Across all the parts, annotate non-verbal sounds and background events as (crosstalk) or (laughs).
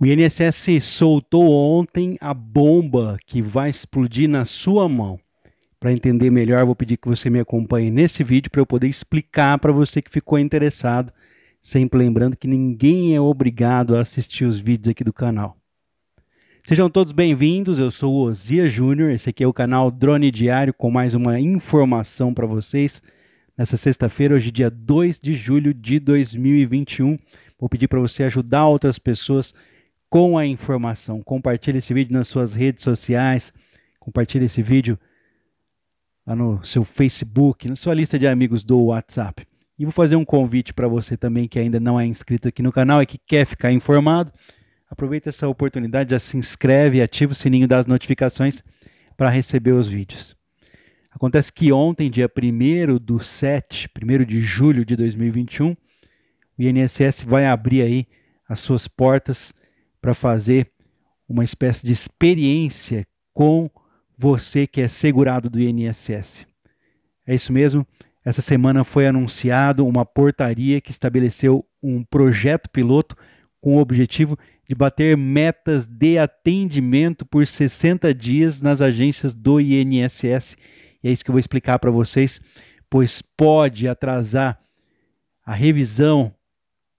O INSS soltou ontem a bomba que vai explodir na sua mão. Para entender melhor, vou pedir que você me acompanhe nesse vídeo para eu poder explicar para você que ficou interessado, sempre lembrando que ninguém é obrigado a assistir os vídeos aqui do canal. Sejam todos bem-vindos, eu sou o Ozia Júnior, esse aqui é o canal Drone Diário com mais uma informação para vocês. Nessa sexta-feira, hoje dia 2 de julho de 2021, vou pedir para você ajudar outras pessoas com a informação. Compartilhe esse vídeo nas suas redes sociais, compartilhe esse vídeo no seu Facebook, na sua lista de amigos do WhatsApp. E vou fazer um convite para você também que ainda não é inscrito aqui no canal e que quer ficar informado. Aproveita essa oportunidade, já se inscreve e ativa o sininho das notificações para receber os vídeos. Acontece que ontem, dia 1 do 7, 1 de julho de 2021, o INSS vai abrir aí as suas portas para fazer uma espécie de experiência com você que é segurado do INSS. É isso mesmo? Essa semana foi anunciado uma portaria que estabeleceu um projeto piloto com o objetivo de bater metas de atendimento por 60 dias nas agências do INSS. E é isso que eu vou explicar para vocês, pois pode atrasar a revisão,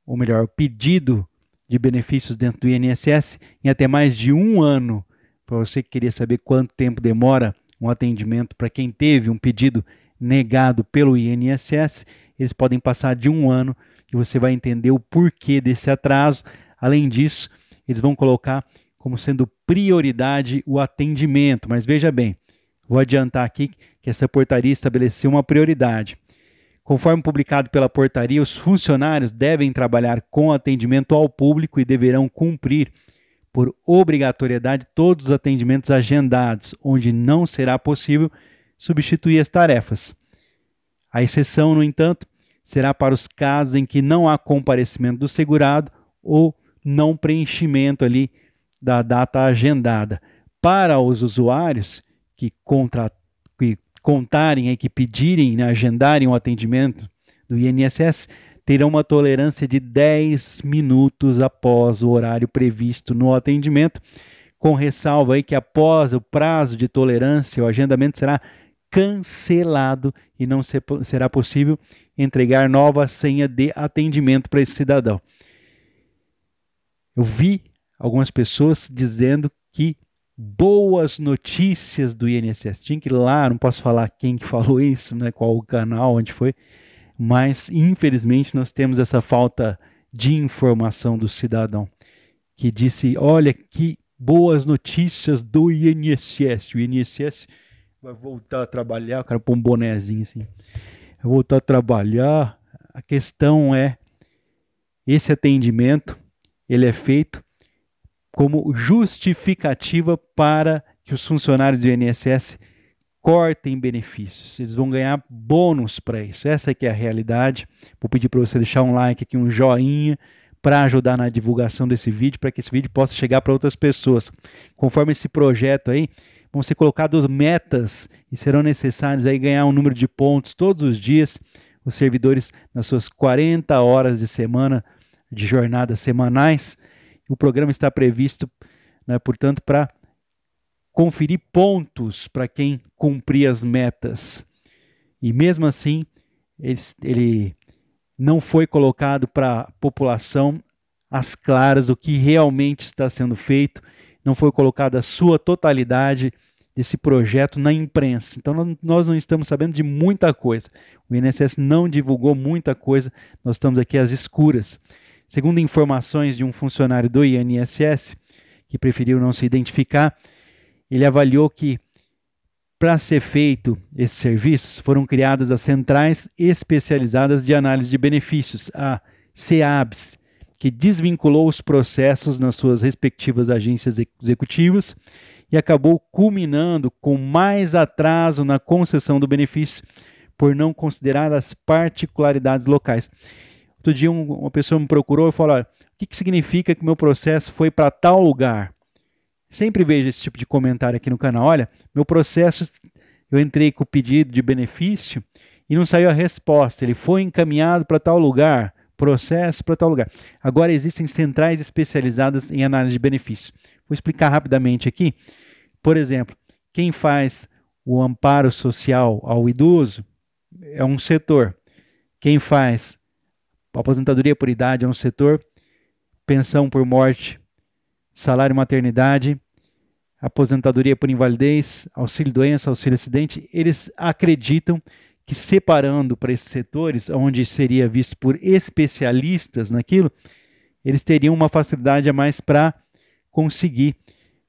ou melhor, o pedido de benefícios dentro do INSS em até mais de um ano. Para você que queria saber quanto tempo demora um atendimento para quem teve um pedido negado pelo INSS, eles podem passar de um ano e você vai entender o porquê desse atraso. Além disso, eles vão colocar como sendo prioridade o atendimento. Mas veja bem, vou adiantar aqui que essa portaria estabeleceu uma prioridade. Conforme publicado pela portaria, os funcionários devem trabalhar com atendimento ao público e deverão cumprir, por obrigatoriedade, todos os atendimentos agendados, onde não será possível substituir as tarefas. A exceção, no entanto, será para os casos em que não há comparecimento do segurado ou não preenchimento ali da data agendada. Para os usuários que contrataram, contarem, e que pedirem, né, agendarem o atendimento do INSS, terão uma tolerância de 10 minutos após o horário previsto no atendimento, com ressalva aí que após o prazo de tolerância, o agendamento será cancelado e não ser, será possível entregar nova senha de atendimento para esse cidadão. Eu vi algumas pessoas dizendo que boas notícias do INSS. Tinha que ir lá, não posso falar quem que falou (laughs) isso, né, qual o canal, onde foi, mas infelizmente nós temos essa falta de informação do cidadão que disse: "Olha que boas notícias do INSS. O INSS vai voltar a trabalhar, o cara põe um bonézinho assim. Vai voltar a trabalhar. A questão é esse atendimento, ele é feito como justificativa para que os funcionários do INSS cortem benefícios. Eles vão ganhar bônus para isso. Essa que é a realidade. Vou pedir para você deixar um like aqui, um joinha para ajudar na divulgação desse vídeo, para que esse vídeo possa chegar para outras pessoas. Conforme esse projeto aí, vão ser colocadas metas e serão necessários aí ganhar um número de pontos todos os dias os servidores nas suas 40 horas de semana de jornadas semanais o programa está previsto, né, portanto, para conferir pontos para quem cumprir as metas. E mesmo assim, ele, ele não foi colocado para a população às claras o que realmente está sendo feito, não foi colocada a sua totalidade desse projeto na imprensa. Então nós não estamos sabendo de muita coisa. O INSS não divulgou muita coisa. Nós estamos aqui às escuras. Segundo informações de um funcionário do INSS, que preferiu não se identificar, ele avaliou que, para ser feito esses serviços, foram criadas as Centrais Especializadas de Análise de Benefícios, a CEABS, que desvinculou os processos nas suas respectivas agências executivas e acabou culminando com mais atraso na concessão do benefício por não considerar as particularidades locais. Outro dia uma pessoa me procurou e falou: o que, que significa que meu processo foi para tal lugar? Sempre vejo esse tipo de comentário aqui no canal. Olha, meu processo, eu entrei com o pedido de benefício e não saiu a resposta. Ele foi encaminhado para tal lugar, processo para tal lugar. Agora existem centrais especializadas em análise de benefício. Vou explicar rapidamente aqui. Por exemplo, quem faz o amparo social ao idoso é um setor. Quem faz aposentadoria por idade é um setor, pensão por morte, salário maternidade, aposentadoria por invalidez, auxílio doença, auxílio acidente, eles acreditam que separando para esses setores, onde seria visto por especialistas naquilo, eles teriam uma facilidade a mais para conseguir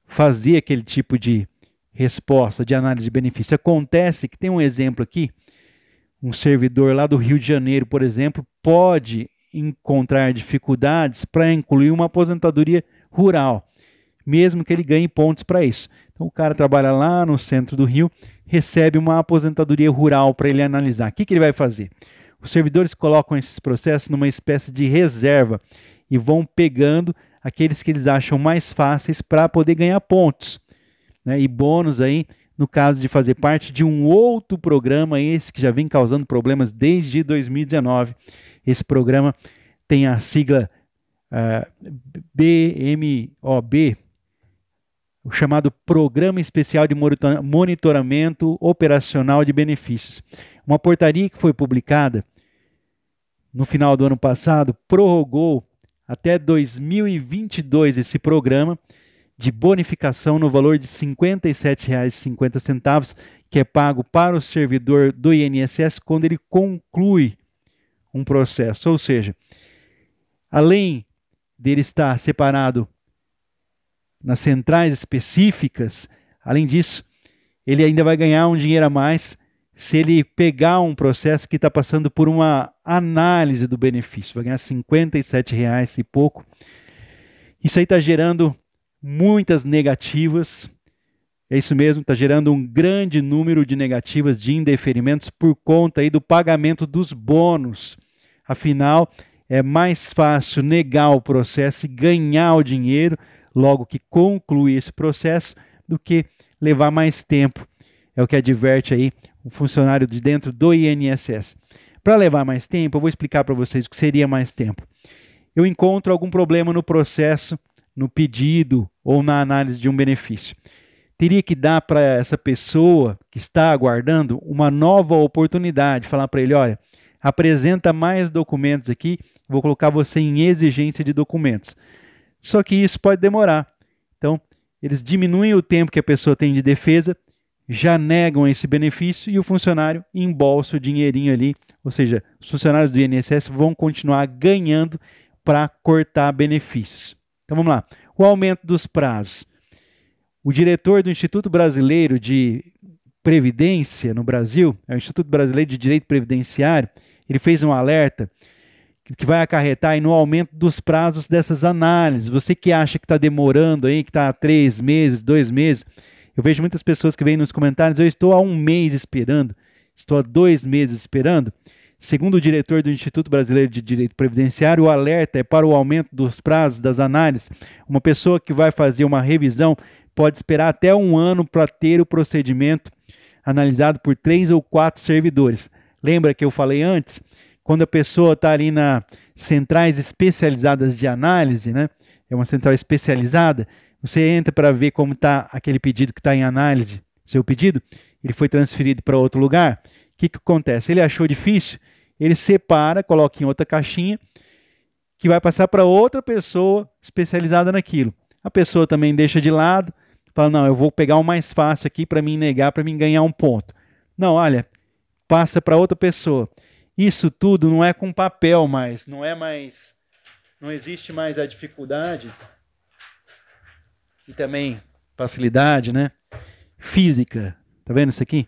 fazer aquele tipo de resposta de análise de benefício. Acontece que tem um exemplo aqui um servidor lá do Rio de Janeiro, por exemplo, pode encontrar dificuldades para incluir uma aposentadoria rural, mesmo que ele ganhe pontos para isso. Então o cara trabalha lá no centro do Rio, recebe uma aposentadoria rural para ele analisar. O que, que ele vai fazer? Os servidores colocam esses processos numa espécie de reserva e vão pegando aqueles que eles acham mais fáceis para poder ganhar pontos né, e bônus aí no caso de fazer parte de um outro programa, esse que já vem causando problemas desde 2019. Esse programa tem a sigla uh, ah, BMOB, o chamado Programa Especial de Monitoramento Operacional de Benefícios. Uma portaria que foi publicada no final do ano passado prorrogou até 2022 esse programa de bonificação no valor de R$ 57,50, que é pago para o servidor do INSS quando ele conclui um processo. Ou seja, além dele estar separado nas centrais específicas, além disso, ele ainda vai ganhar um dinheiro a mais se ele pegar um processo que está passando por uma análise do benefício, vai ganhar 57 reais e pouco. Isso aí está gerando muitas negativas. É isso mesmo, está gerando um grande número de negativas de indeferimentos por conta aí do pagamento dos bônus. Afinal, é mais fácil negar o processo e ganhar o dinheiro logo que concluir esse processo do que levar mais tempo. É o que adverte aí o funcionário de dentro do INSS. Para levar mais tempo, eu vou explicar para vocês o que seria mais tempo. Eu encontro algum problema no processo no pedido ou na análise de um benefício. Teria que dar para essa pessoa que está aguardando uma nova oportunidade, falar para ele: olha, apresenta mais documentos aqui, vou colocar você em exigência de documentos. Só que isso pode demorar. Então, eles diminuem o tempo que a pessoa tem de defesa, já negam esse benefício e o funcionário embolsa o dinheirinho ali, ou seja, os funcionários do INSS vão continuar ganhando para cortar benefícios. Então vamos lá. O aumento dos prazos. O diretor do Instituto Brasileiro de Previdência no Brasil, é o Instituto Brasileiro de Direito Previdenciário, ele fez um alerta que vai acarretar no aumento dos prazos dessas análises. Você que acha que está demorando aí, que está três meses, dois meses, eu vejo muitas pessoas que vêm nos comentários, eu estou há um mês esperando, estou há dois meses esperando. Segundo o diretor do Instituto Brasileiro de Direito Previdenciário, o alerta é para o aumento dos prazos das análises. Uma pessoa que vai fazer uma revisão pode esperar até um ano para ter o procedimento analisado por três ou quatro servidores. Lembra que eu falei antes? Quando a pessoa está ali nas centrais especializadas de análise, né? É uma central especializada. Você entra para ver como está aquele pedido que está em análise, seu pedido. Ele foi transferido para outro lugar. O que, que acontece? Ele achou difícil, ele separa, coloca em outra caixinha, que vai passar para outra pessoa especializada naquilo. A pessoa também deixa de lado, fala: não, eu vou pegar o mais fácil aqui para me negar, para me ganhar um ponto. Não, olha, passa para outra pessoa. Isso tudo não é com papel mais, não é mais. Não existe mais a dificuldade e também facilidade, né? Física. Tá vendo isso aqui?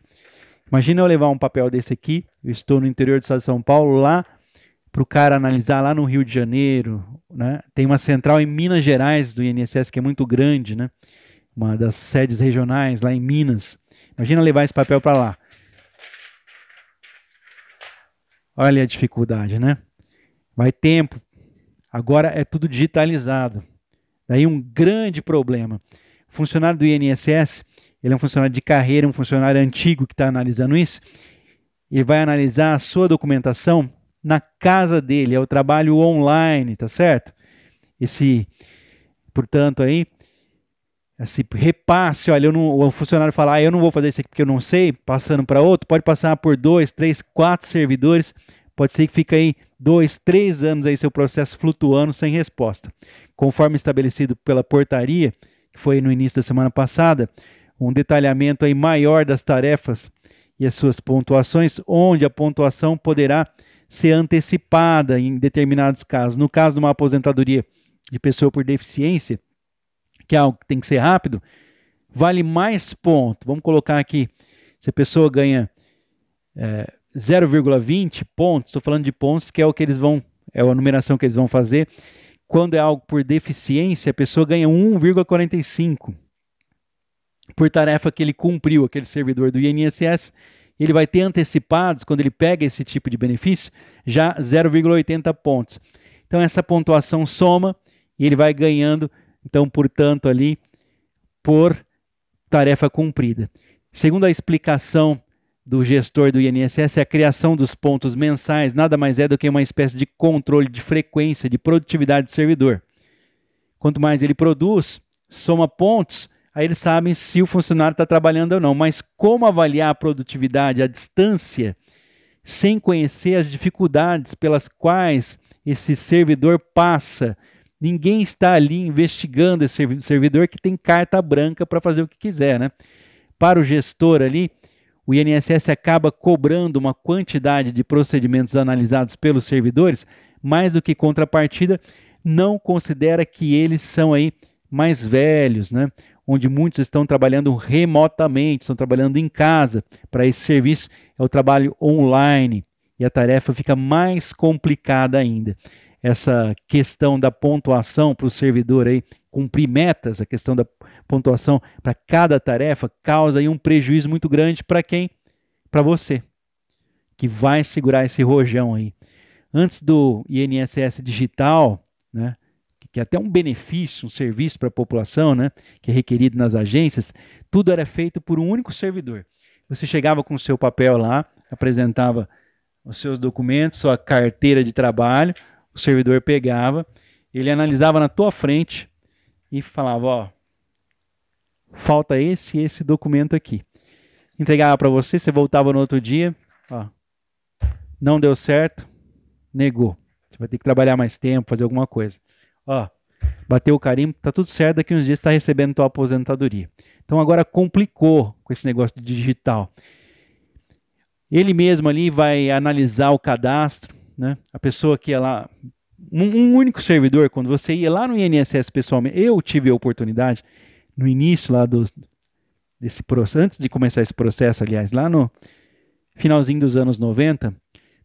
Imagina eu levar um papel desse aqui, eu estou no interior do estado de São Paulo, lá para o cara analisar lá no Rio de Janeiro, né? Tem uma central em Minas Gerais do INSS que é muito grande, né? Uma das sedes regionais lá em Minas. Imagina levar esse papel para lá. Olha a dificuldade, né? Vai tempo. Agora é tudo digitalizado. Daí um grande problema. O funcionário do INSS ele é um funcionário de carreira, um funcionário antigo que está analisando isso, ele vai analisar a sua documentação na casa dele, é o trabalho online, tá certo? Esse, portanto, aí, esse repasse, olha, não, o funcionário fala, ah, eu não vou fazer isso aqui porque eu não sei, passando para outro, pode passar por dois, três, quatro servidores, pode ser que fique aí dois, três anos aí seu processo flutuando sem resposta. Conforme estabelecido pela portaria, que foi no início da semana passada, um detalhamento aí maior das tarefas e as suas pontuações, onde a pontuação poderá ser antecipada em determinados casos. No caso de uma aposentadoria de pessoa por deficiência, que é algo que tem que ser rápido, vale mais ponto. Vamos colocar aqui, se a pessoa ganha é, 0,20 pontos, estou falando de pontos, que é o que eles vão, é a numeração que eles vão fazer. Quando é algo por deficiência, a pessoa ganha 1,45 por tarefa que ele cumpriu, aquele servidor do INSS, ele vai ter antecipados, quando ele pega esse tipo de benefício, já 0,80 pontos. Então essa pontuação soma e ele vai ganhando, então, portanto, ali por tarefa cumprida. Segundo a explicação do gestor do INSS, a criação dos pontos mensais nada mais é do que uma espécie de controle de frequência, de produtividade do servidor. Quanto mais ele produz, soma pontos, aí eles sabem se o funcionário está trabalhando ou não. Mas como avaliar a produtividade à distância sem conhecer as dificuldades pelas quais esse servidor passa? Ninguém está ali investigando esse servidor que tem carta branca para fazer o que quiser, né? Para o gestor ali, o INSS acaba cobrando uma quantidade de procedimentos analisados pelos servidores, mais do que contrapartida, não considera que eles são aí mais velhos, né? onde muitos estão trabalhando remotamente, estão trabalhando em casa. Para esse serviço é o trabalho online e a tarefa fica mais complicada ainda. Essa questão da pontuação para o servidor aí cumprir metas, a questão da pontuação para cada tarefa causa aí um prejuízo muito grande para quem? Para você, que vai segurar esse rojão aí. Antes do INSS digital, né? que é até um benefício, um serviço para a população, né, que é requerido nas agências, tudo era feito por um único servidor. Você chegava com o seu papel lá, apresentava os seus documentos, sua carteira de trabalho, o servidor pegava, ele analisava na tua frente e falava, ó, falta esse e esse documento aqui. Entregava para você, você voltava no outro dia, ó, não deu certo, negou. Você vai ter que trabalhar mais tempo, fazer alguma coisa ó, bateu o carimbo, tá tudo certo, daqui uns dias está recebendo tua aposentadoria. Então agora complicou com esse negócio de digital. Ele mesmo ali vai analisar o cadastro, né? A pessoa que ela um, um único servidor, quando você ia lá no INSS pessoalmente, eu tive a oportunidade no início lá do desse processo, antes de começar esse processo, aliás, lá no finalzinho dos anos 90,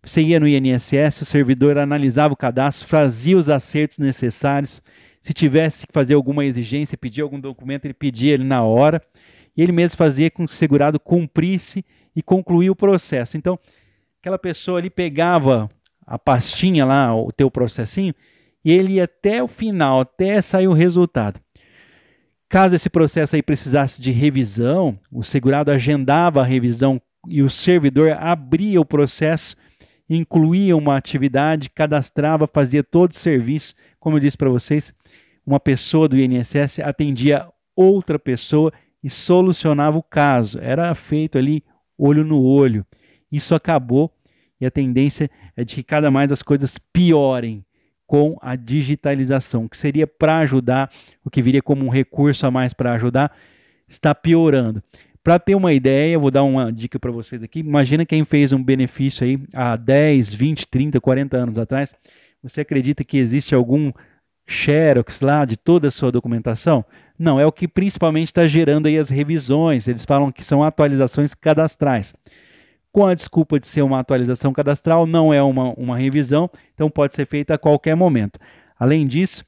você ia no INSS, o servidor analisava o cadastro, fazia os acertos necessários. Se tivesse que fazer alguma exigência, pedir algum documento, ele pedia ele na hora. E ele mesmo fazia com que o segurado cumprisse e concluía o processo. Então, aquela pessoa ali pegava a pastinha lá, o teu processinho, e ele ia até o final, até sair o resultado. Caso esse processo aí precisasse de revisão, o segurado agendava a revisão e o servidor abria o processo incluía uma atividade, cadastrava, fazia todo o serviço. Como eu disse para vocês, uma pessoa do INSS atendia outra pessoa e solucionava o caso. Era feito ali olho no olho. Isso acabou e a tendência é de que cada mais as coisas piorem com a digitalização, que seria para ajudar, o que viria como um recurso a mais para ajudar, está piorando. Para ter uma ideia, vou dar uma dica para vocês aqui. Imagina quem fez um benefício aí há 10, 20, 30, 40 anos atrás. Você acredita que existe algum xerox lá de toda a sua documentação? Não, é o que principalmente está gerando aí as revisões. Eles falam que são atualizações cadastrais. Com a desculpa de ser uma atualização cadastral, não é uma, uma revisão, então pode ser feita a qualquer momento. Além disso,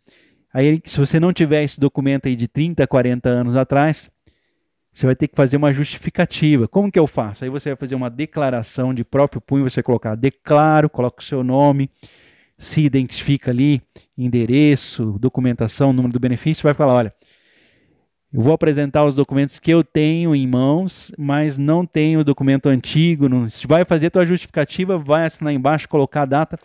aí, se você não tiver esse documento aí de 30, 40 anos atrás, você vai ter que fazer uma justificativa. Como que eu faço? Aí você vai fazer uma declaração de próprio punho, você colocar declaro, coloca o seu nome, se identifica ali, endereço, documentação, número do benefício, vai falar, olha, eu vou apresentar os documentos que eu tenho em mãos, mas não tenho o documento antigo. Não, vai fazer a tua justificativa, vai assinar embaixo, colocar a data,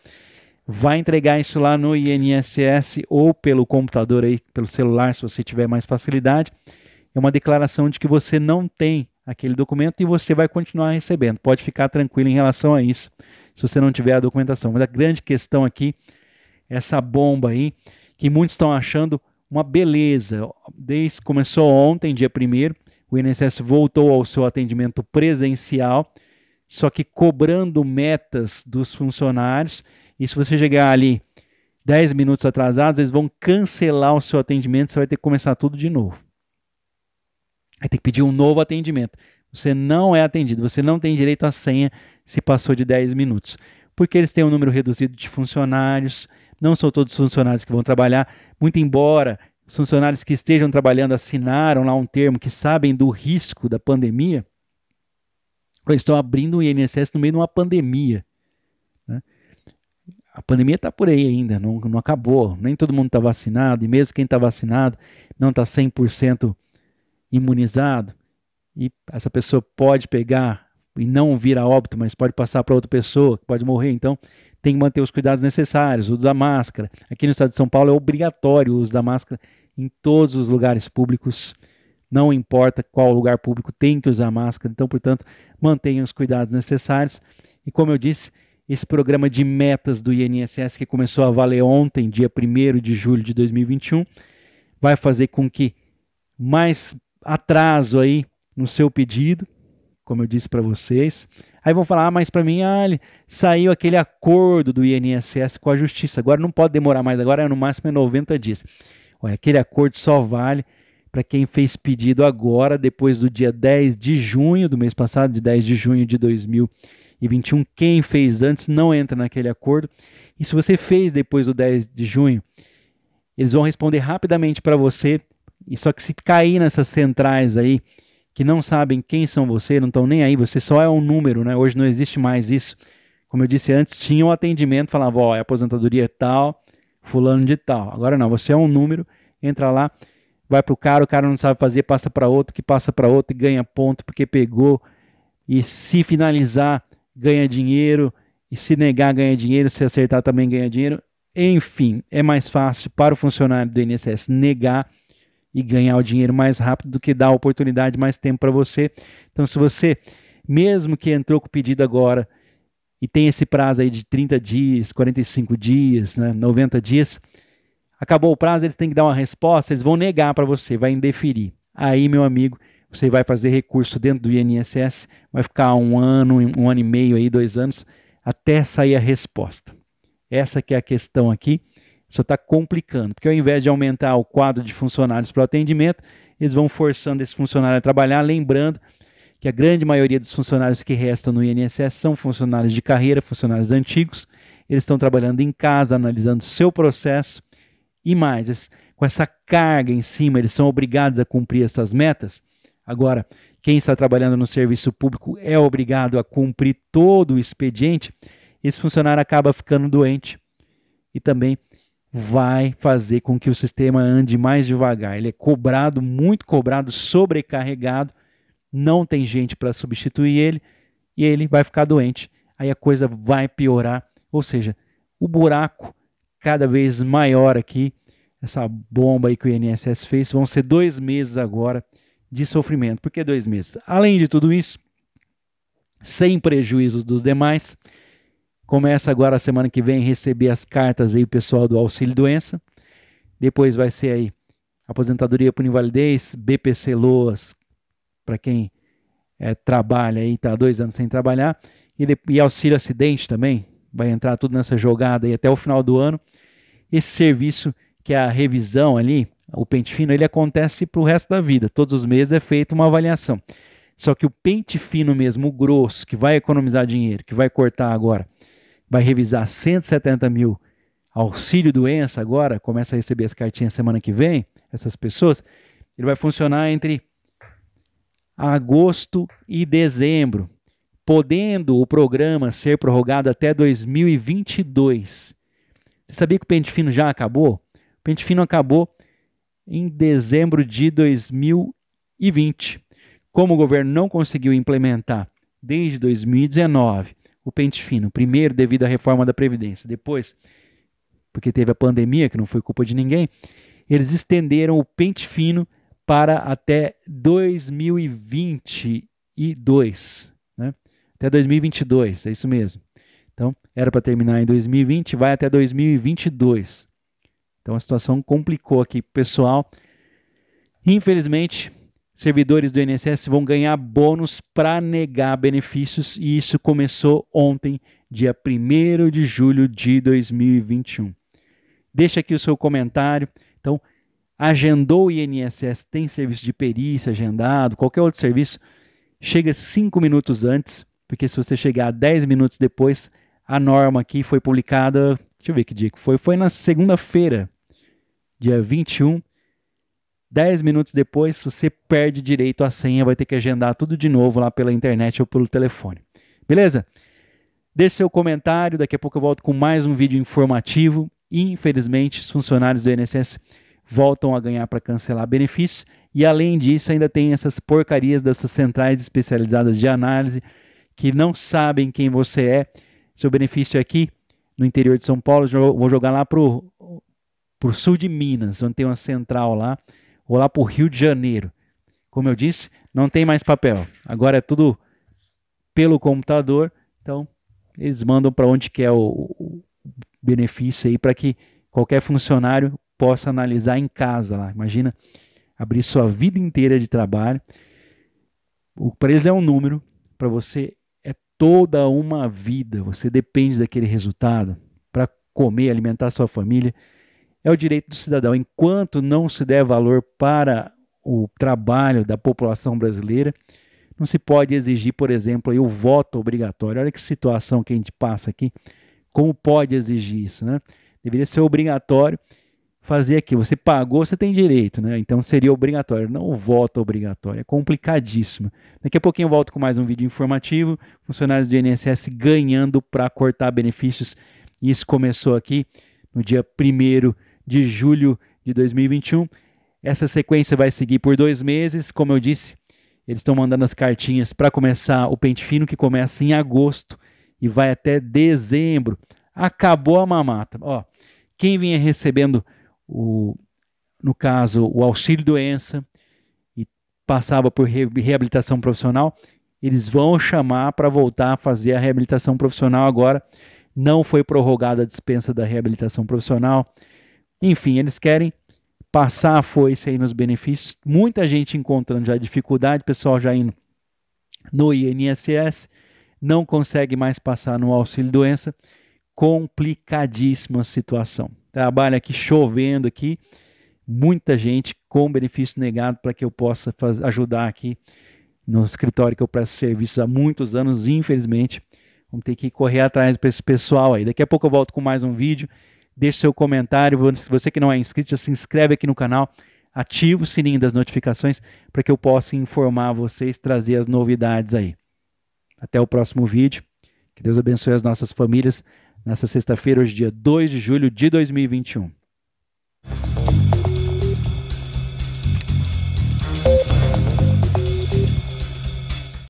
vai entregar isso lá no INSS ou pelo computador aí, pelo celular, se você tiver mais facilidade é uma declaração de que você não tem aquele documento e você vai continuar recebendo. Pode ficar tranquilo em relação a isso, se você não tiver a documentação. Mas a grande questão aqui, essa bomba aí, que muitos estão achando uma beleza. Desde começou ontem, dia 1 o INSS voltou ao seu atendimento presencial, só que cobrando metas dos funcionários. E se você chegar ali 10 minutos atrasados, eles vão cancelar o seu atendimento, você vai ter que começar tudo de novo. Aí tem que pedir um novo atendimento. Você não é atendido, você não tem direito à senha se passou de 10 minutos. Porque eles têm um número reduzido de funcionários, não são todos os funcionários que vão trabalhar, muito embora os funcionários que estejam trabalhando assinaram lá um termo que sabem do risco da pandemia, eles estão abrindo o INSS no meio de uma pandemia. Né? A pandemia está por aí ainda, não, não acabou. Nem todo mundo está vacinado, e mesmo quem está vacinado não está 100% imunizado e essa pessoa pode pegar e não vir a óbito, mas pode passar para outra pessoa, que pode morrer. Então, tem que manter os cuidados necessários, o uso da máscara. Aqui no estado de São Paulo é obrigatório o uso da máscara em todos os lugares públicos. Não importa qual lugar público tem que usar máscara. Então, portanto, mantenha os cuidados necessários. E como eu disse, esse programa de metas do INSS que começou a valer ontem, dia 1 de julho de 2021, vai fazer com que mais atraso aí no seu pedido, como eu disse para vocês. Aí vão falar, ah, mas para mim ah, saiu aquele acordo do INSS com a Justiça. Agora não pode demorar mais, agora é no máximo 90 é dias. Olha, aquele acordo só vale para quem fez pedido agora, depois do dia 10 de junho do mês passado, de 10 de junho de 2021. Quem fez antes não entra naquele acordo. E se você fez depois do 10 de junho, eles vão responder rapidamente para você e só que se cair nessas centrais aí, que não sabem quem são você, não estão nem aí, você só é um número, né? Hoje não existe mais isso. Como eu disse antes, tinha um atendimento, falava, ó, é aposentadoria é tal, fulano de tal. Agora não, você é um número, entra lá, vai pro cara, o cara não sabe fazer, passa para outro, que passa para outro e ganha ponto porque pegou. E se finalizar, ganha dinheiro, e se negar, ganha dinheiro, se acertar também ganha dinheiro. Enfim, é mais fácil para o funcionário do INSS negar e ganhar o dinheiro mais rápido do que dar a oportunidade mais tempo para você. Então, se você, mesmo que entrou com o pedido agora e tem esse prazo aí de 30 dias, 45 dias, né, 90 dias, acabou o prazo, eles têm que dar uma resposta, eles vão negar para você, vai indeferir. Aí, meu amigo, você vai fazer recurso dentro do INSS, vai ficar um ano, um ano e meio aí, dois anos, até sair a resposta. Essa que é a questão aqui. Só está complicando, porque ao invés de aumentar o quadro de funcionários para o atendimento, eles vão forçando esse funcionário a trabalhar, lembrando que a grande maioria dos funcionários que restam no INSS são funcionários de carreira, funcionários antigos, eles estão trabalhando em casa, analisando seu processo e mais, com essa carga em cima, eles são obrigados a cumprir essas metas. Agora, quem está trabalhando no serviço público é obrigado a cumprir todo o expediente, esse funcionário acaba ficando doente e também vai fazer com que o sistema ande mais devagar. Ele é cobrado, muito cobrado, sobrecarregado, não tem gente para substituir ele e ele vai ficar doente. Aí a coisa vai piorar, ou seja, o buraco cada vez maior aqui, essa bomba aí que o INSS fez, vão ser dois meses agora de sofrimento. Por que dois meses? Além de tudo isso, sem prejuízos dos demais, Começa agora a semana que vem receber as cartas aí, o pessoal, do auxílio doença. Depois vai ser aí aposentadoria por invalidez, BPC Loas, para quem é, trabalha aí, tá dois anos sem trabalhar, e, de, e auxílio acidente também, vai entrar tudo nessa jogada aí até o final do ano. Esse serviço que é a revisão ali, o pente fino, ele acontece para o resto da vida. Todos os meses é feita uma avaliação. Só que o pente fino mesmo, o grosso, que vai economizar dinheiro, que vai cortar agora, vai revisar 170 mil auxílio doença agora, começa a receber as cartinhas semana que vem, essas pessoas, ele vai funcionar entre agosto e dezembro, podendo o programa ser prorrogado até 2022. Você sabia que o pente fino já acabou? O pente fino acabou em dezembro de 2020. Como o governo não conseguiu implementar desde 2019 o pente fino. Primeiro, devido à reforma da Previdência. Depois, porque teve a pandemia, que não foi culpa de ninguém, eles estenderam o pente fino para até 2022. Né? Até 2022, é isso mesmo. Então, era para terminar em 2020, vai até 2022. Então, a situação complicou aqui, pessoal. Infelizmente, servidores do INSS vão ganhar bônus para negar benefícios e isso começou ontem, dia 1 de julho de 2021. Deixa aqui o seu comentário. Então, agendou o INSS, tem serviço de perícia agendado, qualquer outro serviço, chega cinco minutos antes, porque se você chegar 10 minutos depois, a norma aqui foi publicada, deixa eu ver que dia que foi, foi na segunda-feira, dia 21, 10 minutos depois, você perde direito à senha, vai ter que agendar tudo de novo lá pela internet ou pelo telefone. Beleza? Deixe seu comentário, daqui a pouco eu volto com mais um vídeo informativo. Infelizmente, os funcionários do INSS voltam a ganhar para cancelar benefícios e além disso ainda tem essas porcarias dessas centrais especializadas de análise que não sabem quem você é. Seu benefício é aqui no interior de São Paulo, vou jogar lá pro o sul de Minas, onde tem uma central lá ou lá para o Rio de Janeiro. Como eu disse, não tem mais papel. Agora é tudo pelo computador. Então, eles mandam para onde quer o, o benefício aí para que qualquer funcionário possa analisar em casa lá. Imagina abrir sua vida inteira de trabalho. Para eles é um número, para você é toda uma vida. Você depende daquele resultado para comer, alimentar sua família é o direito do cidadão. Enquanto não se der valor para o trabalho da população brasileira, não se pode exigir, por exemplo, aí, o voto obrigatório. Olha que situação que a gente passa aqui. Como pode exigir isso, né? Deveria ser obrigatório fazer aqui. Você pagou, você tem direito, né? Então seria obrigatório, não o voto obrigatório. É complicadíssimo. Daqui a pouquinho eu volto com mais um vídeo informativo. Funcionários do INSS ganhando para cortar benefícios. Isso começou aqui no dia 1 de julho de 2021. Essa sequência vai seguir por dois meses, como eu disse. Eles estão mandando as cartinhas para começar o pente fino, que começa em agosto e vai até dezembro. Acabou a mamata. Ó, quem vinha recebendo o, no caso, o auxílio doença e passava por re reabilitação profissional, eles vão chamar para voltar a fazer a reabilitação profissional agora. Não foi prorrogada a dispensa da reabilitação profissional. Enfim, eles querem passar a foice aí nos benefícios. Muita gente encontrando já dificuldade, pessoal já indo no INSS, não consegue mais passar no auxílio doença. Complicadíssima situação. Trabalha aqui chovendo aqui, muita gente com benefício negado para que eu possa faz, ajudar aqui no escritório que eu presto serviços há muitos anos, infelizmente. Vamos ter que correr atrás para esse pessoal aí. Daqui a pouco eu volto com mais um vídeo deixe seu comentário. Você que não é inscrito, já se inscreve aqui no canal, ativa o sininho das notificações para que eu possa informar vocês, trazer as novidades aí. Até o próximo vídeo. Que Deus abençoe as nossas famílias nessa sexta-feira, hoje, dia 2 de julho de 2021.